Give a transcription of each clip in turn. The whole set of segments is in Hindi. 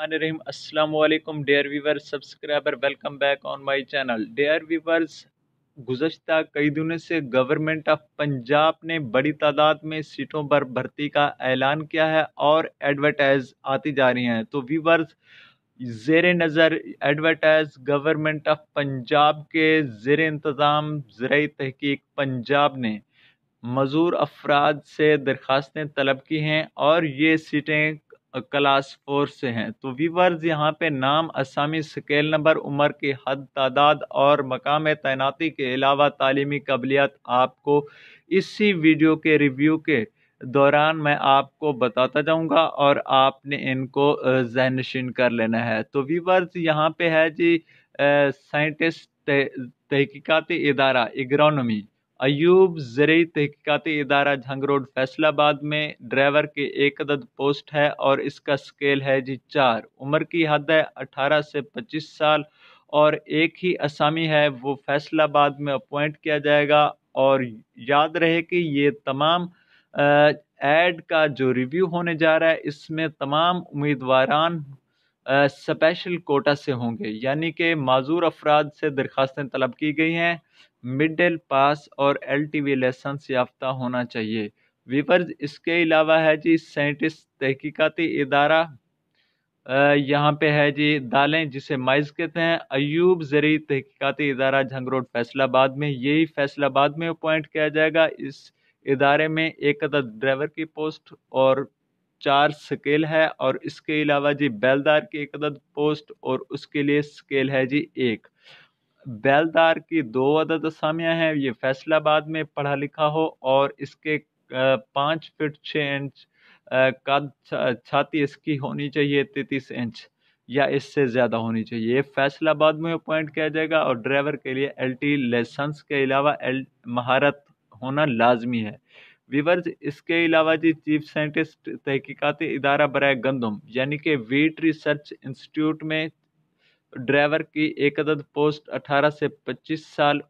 रहीम अस्सलाम वालेकुम dear viewer subscriber welcome back on my channel dear viewers गुजशत कई दिनों से गवर्नमेंट ऑफ पंजाब ने बड़ी तादाद में सीटों पर भर्ती का ऐलान किया है और एडवर्टाइज आती जा रही हैं तो वीवर्स जेर नज़र एडवर्टाइज गवर्नमेंट ऑफ पंजाब के जेर इंतज़ाम ज़रिए तहकीक पंजाब ने मजूर अफराद से दरख्वास्तें तलब की हैं और ये सीटें क्लास फोर से हैं तो वीवर्स यहाँ पे नाम असामी स्केल नंबर उम्र की हद तादाद और मकाम तैनाती के अलावा तालीमी कबलियात आपको इसी वीडियो के रिव्यू के दौरान मैं आपको बताता जाऊँगा और आपने इनको जहनशीन कर लेना है तो वीवर्स यहाँ पे है जी साइंटिस्ट तहकीकती इदारा इग्रोनमी अयूब जरिए तहक़ीकती इदारा झंग रोड फैसलाबाद में ड्राइवर के एक अदद पोस्ट है और इसका स्केल है जी चार उम्र की हद है अठारह से पच्चीस साल और एक ही असामी है वो फैसलाबाद में अपॉइंट किया जाएगा और याद रहे कि ये तमाम एड का जो रिव्यू होने जा रहा है इसमें तमाम उम्मीदवार स्पेशल कोटा से होंगे यानी कि माजूर अफराद से दरख्वास्तें तलब की गई हैं मिड पास और एल टी वी लाइसेंस याफ्ता होना चाहिए वीवर्स इसके अलावा है जी साइंटिस्ट तहकीकती इदारा यहाँ पे है जी दालें जिसे माइज कहते हैं अयूब जरिए तहकीकती इदारा झंगरोड फैसलाबाद में यही फैसलाबाद में अपॉइंट किया जाएगा इस इदारे में एक अदद ड्राइवर की पोस्ट और चार स्केल है और इसके अलावा जी बेलदार की एक अदद पोस्ट और उसके लिए स्केल है जी एक बेलदार की दो अदद असामियाँ हैं ये फैसलाबाद में पढ़ा लिखा हो और इसके पाँच फिट छः इंच कद छाती इसकी होनी चाहिए तैतीस इंच या इससे ज़्यादा होनी चाहिए फैसलाबाद में अपॉइंट किया जाएगा और ड्राइवर के लिए एलटी लाइसेंस के अलावा एल महारत होना लाजमी है विवर्ज इसके अलावा जी चीफ साइंटिस्ट तहकीकती इदारा बरए गंदम यानी कि वीट रिसर्च इंस्टीट्यूट में ड्राइवर की एक अदद पोस्ट 18 से 25 साल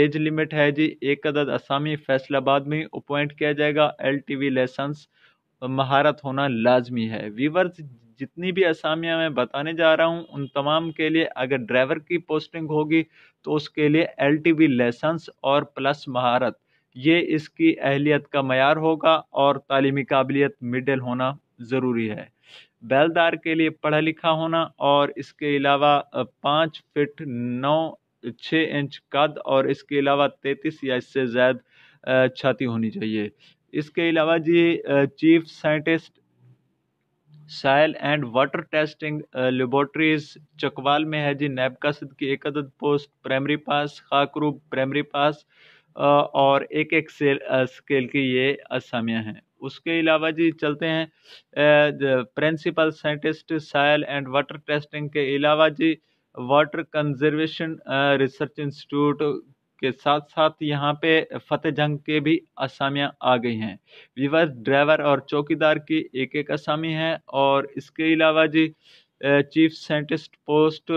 एज लिमिट है जी एक अदद असामी फैसलाबाद में अपॉइंट किया जाएगा एल टी वी लाइसेंस महारत होना लाजमी है वीवर्स जितनी भी असामियाँ मैं बताने जा रहा हूँ उन तमाम के लिए अगर ड्राइवर की पोस्टिंग होगी तो उसके लिए एल टी वी लाइसेंस और प्लस महारत ये इसकी अहलियत का मैार होगा और तालीमी काबिलियत मिडल होना ज़रूरी है बैलदार के लिए पढ़ा लिखा होना और इसके अलावा पाँच फिट नौ छः इंच कद और इसके अलावा तैतीस या इससे ज़्यादा छाती होनी चाहिए इसके अलावा जी chief scientist soil and water testing laboratories Chakwal में है जी नैबका सिद्ध की एक अदद पोस्ट प्राइमरी पास खाकरूब प्राइमरी पास और एक एक सेल स्केल की ये असामियाँ हैं उसके अलावा जी चलते हैं principal scientist soil and water testing के अलावा जी वाटर कंजर्वेशन रिसर्च इंस्टीट्यूट के साथ साथ यहाँ पे फतेह जंग के भी असामियाँ आ गई हैं विवर ड्राइवर और चौकीदार की एक एक असामी है और इसके अलावा जी चीफ साइंटिस्ट पोस्ट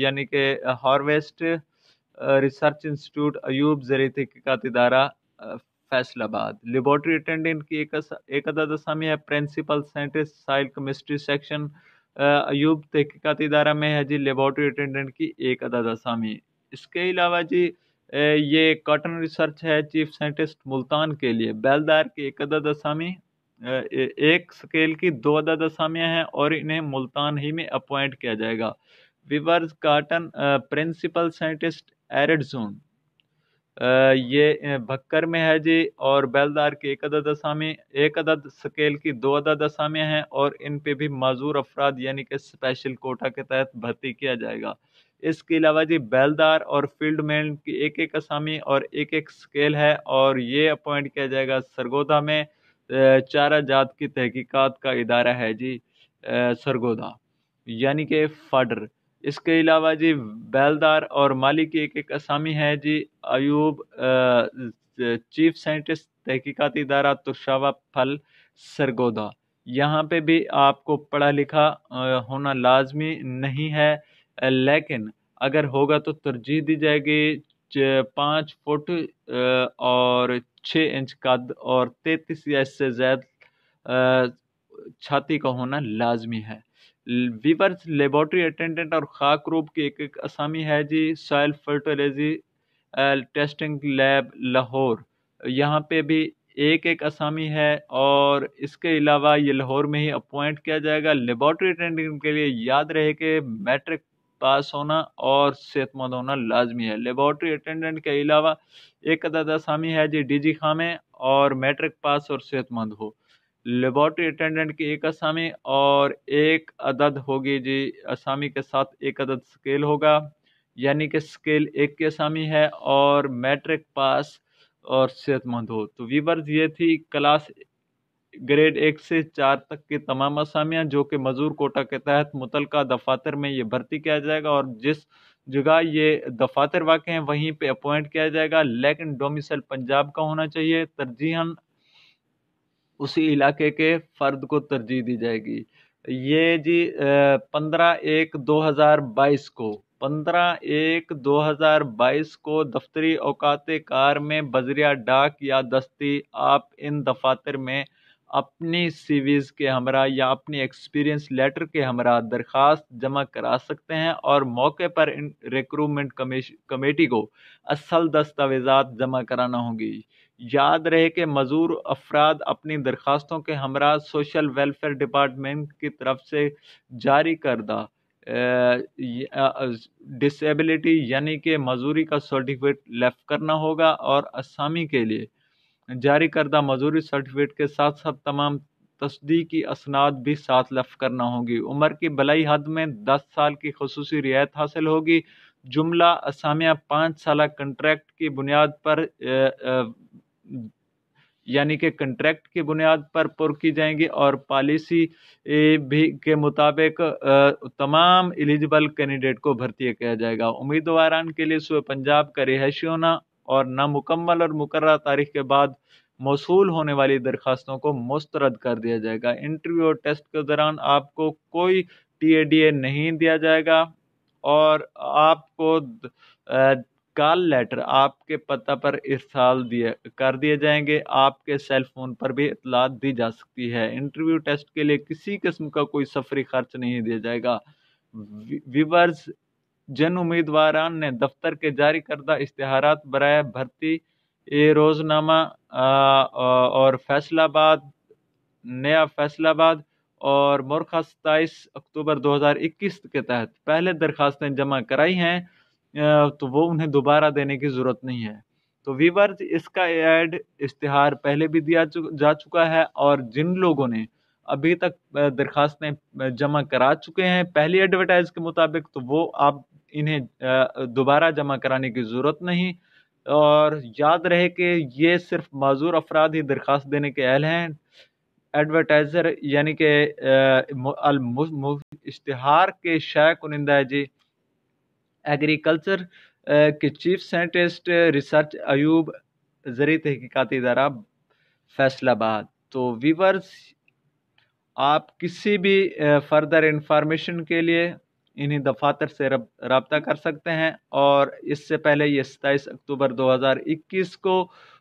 यानी कि हार्वेस्ट रिसर्च इंस्टीट्यूट अयूब ज़रिते तहकीकत इदारा फैसलाबाद लेबॉर्ट्री अटेंडेंट की एक एक है principal scientist soil chemistry section Ayub तहकीकत इदारा में है जी लेबॉर्ट्री अटेंडेंट की एक दसामी इसके अलावा जी ये कॉटन रिसर्च है चीफ साइंटिस्ट मुल्तान के लिए बैलदार की एक दसामी एक स्केल की दो अदद असामियाँ हैं और इन्हें मुल्तान ही में अपॉइंट किया जाएगा viewers cotton principal scientist arid zone ये भक्कर में है जी और बेलदार की एक अदद असामी एक अदद स्केल की दो अदद असामियाँ हैं और इन पे भी माजूर अफराद यानी कि स्पेशल कोटा के तहत भर्ती किया जाएगा इसके अलावा जी बेलदार और फील्ड मैन की एक एक असामी और एक एक स्केल है और ये अपॉइंट किया जाएगा सरगोदा में चारा जात की तहकीकात का इदारा है जी सरगोदा यानी कि फाडर इसके अलावा जी बैलदार और माली की एक एक असामी है जी अयूब चीफ साइंटिस्ट तहकीकती इदारा तुरशावा फल सरगोदा यहाँ पे भी आपको पढ़ा लिखा होना लाजमी नहीं है लेकिन अगर होगा तो तरजीह दी जाएगी पाँच फुट और छः इंच कद और तैतीस या इससे ज़्यादा छाती का होना लाजमी है वीवर्स लेबोरेटरी अटेंडेंट और खाक रूप की एक एक असामी है जी soil fertility testing lab Lahore यहाँ पे भी एक एक असामी है और इसके अलावा ये लाहौर में ही अपॉइंट किया जाएगा लेबोरेटरी अटेंडेंट के लिए याद रहे कि मैट्रिक पास होना और सेहतमंद होना लाजमी है लेबोरेटरी अटेंडेंट के अलावा एक अदद असामी है जी डी जी खामे और मैट्रिक पास और सेहतमंद हो लेबॉरटरी अटेंडेंट की एक असामी और एक अदद होगी जी असामी के साथ एक अदद स्केल होगा यानी कि स्केल एक की असामी है और मैट्रिक पास और सेहतमंद हो तो वीवर्स ये थी क्लास ग्रेड एक से चार तक की तमाम असामियाँ जो कि मजदूर कोटा के तहत मुतल दफातर में ये भर्ती किया जाएगा और जिस जगह ये दफातर वाक़ हैं वहीं पे अपॉइंट किया जाएगा लेकिन डोमिसल पंजाब का होना चाहिए तरजीहन उसी इलाके के फ़र्द को तरजीह दी जाएगी ये जी पंद्रह एक दो हज़ार बाईस को पंद्रह एक दो हज़ार बाईस को दफ्तरी अवकात कार में बजरिया डाक या दस्ती आप इन दफातर में अपनी सीवीज़ के हमरा या अपनी एक्सपीरियंस लेटर के हमरा दरख्वास्त जमा करा सकते हैं और मौके पर इन रिक्रूटमेंट कमेटी को असल दस्तावेजात जमा कराना होगी याद रहे कि मज़ूर अफराद अपनी दरख्वास्तों के हमरा सोशल वेलफेयर डिपार्टमेंट की तरफ से जारी करदा डिसेबिलिटी यानी कि मजूरी का सर्टिफिकेट लेफ्ट करना होगा और असामी के लिए जारी करदा मजूरी सर्टिफिकेट के साथ साथ तमाम तस्दीकी असनाद भी साथ लफ करना होगी उम्र की भलाई हद में दस साल की खसूस रियायत हासिल होगी जुमला असामिया पाँच साल कंट्रैक्ट की बुनियाद पर यानी कि कंट्रैक्ट की बुनियाद पर पुर की जाएंगी और पॉलिसी भी के मुताबिक तमाम एलिजिबल कैंडिडेट को भर्ती किया जाएगा उम्मीदवारान के लिए सुबह पंजाब का रिहायशी होना और नामुकम्मल और मुकर तारीख के बाद मौसू होने वाली दरखास्तों को मुस्तरद कर दिया जाएगा इंटरव्यू और टेस्ट के दौरान आपको कोई टी ए डी ए नहीं दिया जाएगा और आपको कॉल लेटर आपके पता पर इरसाल दिए कर दिए जाएंगे आपके सेल फोन पर भी इतला दी जा सकती है इंटरव्यू टेस्ट के लिए किसी किस्म का कोई सफरी खर्च नहीं दिया जाएगा विवर्स जिन उम्मीदवार ने दफ्तर के जारी करदा इश्तहार बरए भर्ती ए रोज़नामा और फैसलाबाद नया फैसलाबाद और मरखा सताईस अक्टूबर 2021 के तहत पहले दरखास्तें जमा कराई हैं तो वो उन्हें दोबारा देने की ज़रूरत नहीं है तो वीवर इसका एड इश्तहार पहले भी दिया चु, जा चुका है और जिन लोगों ने अभी तक दरखास्तें जमा करा चुके हैं पहली एडवर्टाइज के मुताबिक तो वो आप इन्हें दोबारा जमा कराने की ज़रूरत नहीं और याद रहे कि ये सिर्फ माजूर अफराद ही दरख्वास्त देने के अहल हैं एडवर्टाइज़र यानी कि इश्तहार के शायक कुनिंदा जी एग्रीकल्चर के चीफ साइंटिस्ट रिसर्च अयूब जरिए तहकीक़ती इदारा फैसलाबाद तो वीवर्स आप किसी भी फर्दर uh, इंफॉर्मेशन के लिए इन्हीं दफातर से रबता कर सकते हैं और इससे पहले ये सताईस अक्टूबर 2021 को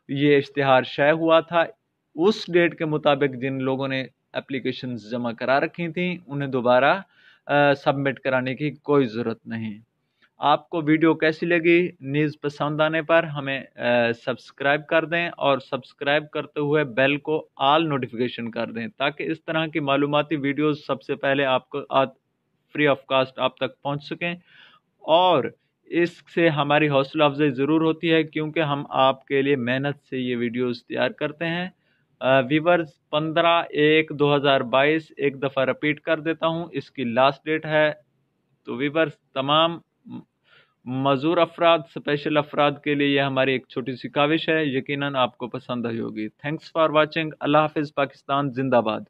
ये इश्तहार शय हुआ था उस डेट के मुताबिक जिन लोगों ने एप्लीकेशन जमा करा रखी थी उन्हें दोबारा सबमिट uh, कराने की कोई ज़रूरत नहीं आपको वीडियो कैसी लगी न्यूज़ पसंद आने पर हमें सब्सक्राइब कर दें और सब्सक्राइब करते हुए बेल को आल नोटिफिकेशन कर दें ताकि इस तरह की मालूमती वीडियोस सबसे पहले आपको फ्री ऑफ कास्ट आप तक पहुंच सकें और इससे हमारी हौसला अफजाई ज़रूर होती है क्योंकि हम आपके लिए मेहनत से ये वीडियोस तैयार करते हैं वीवर्स पंद्रह एक दो हज़ार बाईस एक दफ़ा रिपीट कर देता हूँ इसकी लास्ट डेट है तो वीवर्स तमाम मज़ूर अफराद स्पेशल अफराद के लिए यह हमारी एक छोटी सी काविश है यकीनन आपको पसंद आई होगी थैंक्स फॉर वाचिंग अल्लाह हाफिज़ पाकिस्तान जिंदाबाद